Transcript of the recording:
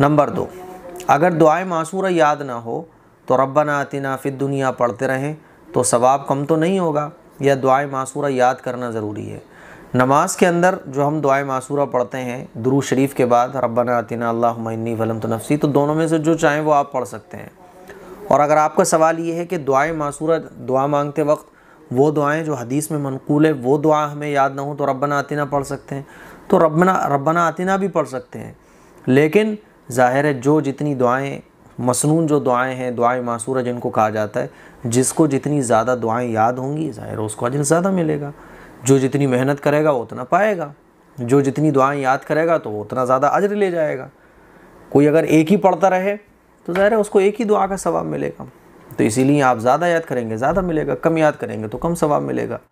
number दो अगर दुआ मासूरा याद ना हो तो रब्बना आतिना फिर दुनिया पढ़ते रहें तो सवाब कम तो नहीं होगा यह दुआए मासूरा याद करना ज़रूरी है नमाज के अंदर जो हम दुआ मासूरा पढ़ते हैं दुरू शरीफ के बाद रब्बना आतिना अल्लाहनी वलम तो नफसी तो दोनों में से जो चाहें वो आप पढ़ सकते हैं और अगर आपका सवाल ये है कि दुआ मासूरा दुआ मांगते वक्त वो दुआएं जो हदीस में मनकूल है वो दुआ हमें याद ना हो तो रब्बना आतिना पढ़ सकते हैं तो रब्बना रब्बना आतिना भी पढ़ सकते हैं लेकिन ज़ाहिर है जो जितनी दुआएं मसनून जो दुआएं हैं दुआएं मासूरा जिनको कहा जाता है जिसको जितनी ज़्यादा दुआएं याद होंगी ज़ाहिर उसको अजर ज़्यादा मिलेगा जो जितनी मेहनत करेगा उतना पाएगा जो जितनी दुआएं याद करेगा तो उतना ज़्यादा अजर ले जाएगा कोई अगर एक ही पढ़ता रहे तो ज़ाहिर है उसको एक ही दुआ का सवाब मिलेगा तो इसीलिए आप ज़्यादा याद करेंगे ज़्यादा मिलेगा कम याद करेंगे तो कम सवाब मिलेगा